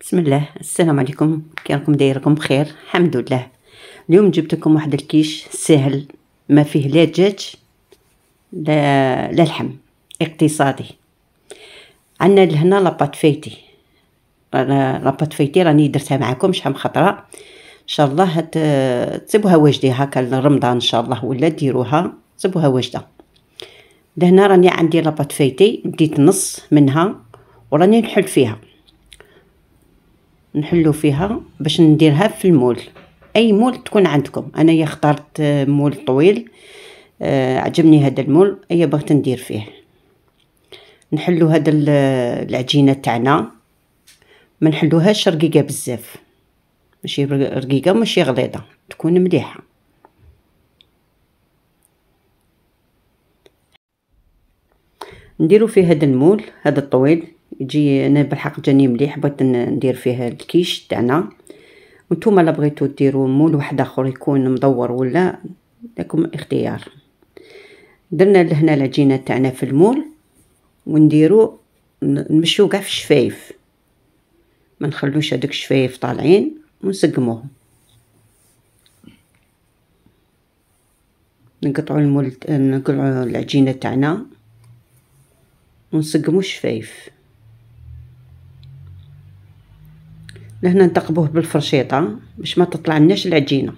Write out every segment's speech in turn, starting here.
بسم الله السلام عليكم كي راكم دايركم بخير الحمد لله اليوم جبت لكم واحد الكيش سهل ما فيه لا دجاج لا, لا لحم اقتصادي عندنا لهنا لاباط فايتي لاباط فايتي راني درتها معكم شحال خطره ان شاء الله هت... تصيبوها واجده هكا لرمضان ان شاء الله ولا ديروها تصيبوها واجده لهنا راني عندي لاباط فايتي بديت نص منها وراني نحل فيها نحلو فيها باش نديرها في المول اي مول تكون عندكم انايا اخترت آه، مول طويل آه عجبني هذا المول ايا بغيت ندير فيه نحلو هذا آه، العجينه تاعنا ما نحلوهاش رقيقه بزاف ماشي رقيقه ماشي غليظه تكون مليحه نديرو في هذا المول هذا الطويل يجي انا بالحق جاني مليح بغيت ندير فيه الكيش تاعنا وانتم لا بغيتو ديروا مول واحد اخر يكون مدور ولا لكم اختيار درنا لهنا العجينه تاعنا في المول ونديرو نمشيو كاع في الشفايف ما نخلوش هذوك الشفايف طالعين ونسقموهم نقطعوا المول نقطعوا العجينه تاعنا ونسقمو الشفايف لهنا نتقبوه بالفرشيطه باش ما تطلع لناش العجينه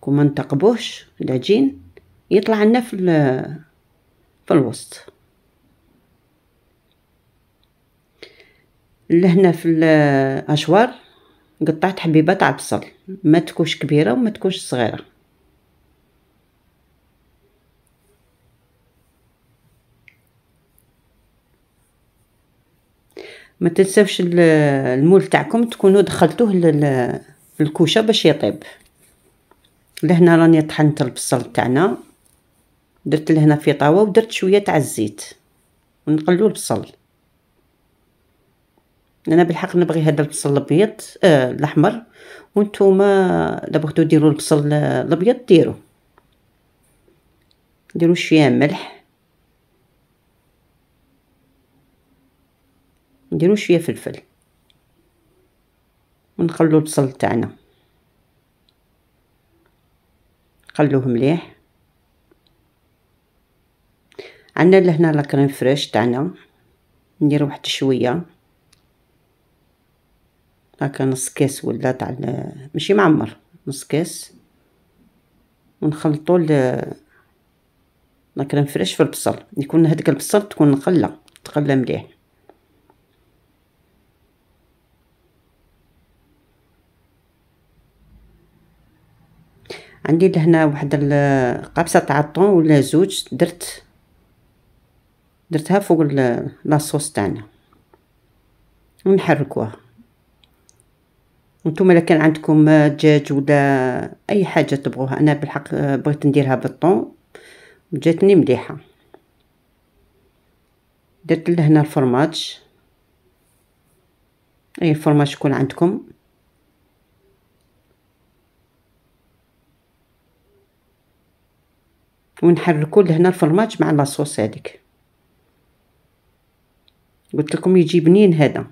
كون ما نتقبوهش العجين يطلع لنا في في الوسط لهنا في الاشوار قطعت حبيبه تاع بصل ما تكونش كبيره وما تكونش صغيره ما تنساوش المول تاعكم تكونوا دخلتوه للكوشه باش يطيب لهنا راني طحنت البصل تاعنا درت لهنا في طاوه ودرت شويه تاع الزيت ونقلو البصل انا بالحق نبغي هذا البصل الابيض آه الاحمر وانتوما دابا بغيتو ديروا البصل الابيض ديروا ديروا شويه ملح نديرو شويه فلفل ونخلو البصل تاعنا نخلوه مليح عندنا لهنا لا كريم فريش تاعنا ندير واحد شويه هاكا نص كاس ولا تاع ماشي معمر نص كاس ونخلطو لا كريم فريش في البصل يكون هذاك البصل تكون نقله تقلى مليح عندي لهنا واحد قبصه تاع الطون ولا زوج درت درتها فوق لاصوص تاعنا ونحركوها نتوما الا كان عندكم دجاج ولا اي حاجه تبغوها انا بالحق بغيت نديرها بالطون جاتني مليحه درت لهنا الفرماج اي الفرماج يكون عندكم ونحركو لهنا الفرماج مع لاصوص هذيك قلت لكم يجي بنين هذا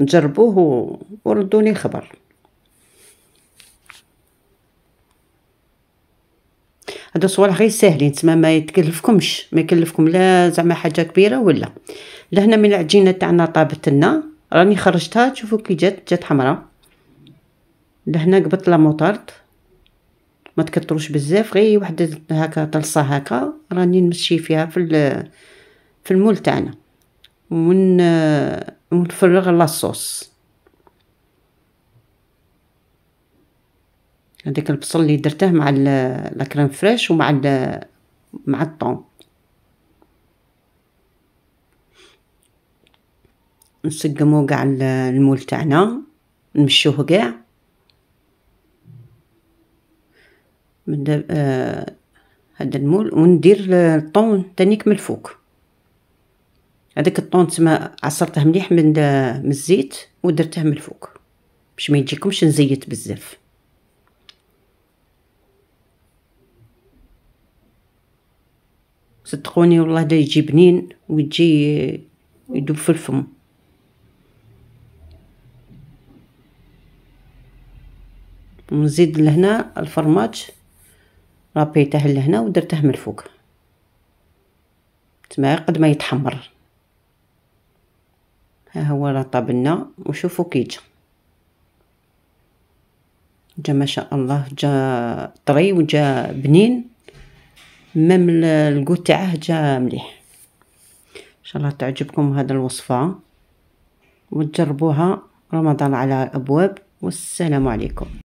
نجربوه و... وردوني خبر هذا صوالح غير ساهلين تما ما يتكلفكمش ما يكلفكم لا زعما حاجه كبيره ولا لهنا من العجينه تاعنا طابت لنا راني خرجتها تشوفوا كي جات جات حمراء لهنا قبط لا موطارد ما تكتروش بزاف غير وحده هكا طلصه هكا راني نمشي فيها في في المول تاعنا ون ونفرغ لاصوص هذاك البصل اللي درته مع لاكريم فريش ومع مع الطون نسقمو كاع المول تاعنا نمشوه قاع من آه، هذا المول وندير الطون تانيك من الفوق هذاك الطون تما عصرته مليح من من الزيت ودرته من الفوق باش ما يجيكمش نزيت بزاف صدقوني والله دا يجي بنين ويجي يدوب في الفم ونزيد لهنا الفرماج ربيته لهنا ودرته من الفوق تما قد ما يتحمر ها هو راه طابلنا وشوفوا كي جا جا ما شاء الله جا طري وجا بنين مام الكوت تاعه جا مليح ان شاء الله تعجبكم هذا الوصفه وتجربوها رمضان على ابواب والسلام عليكم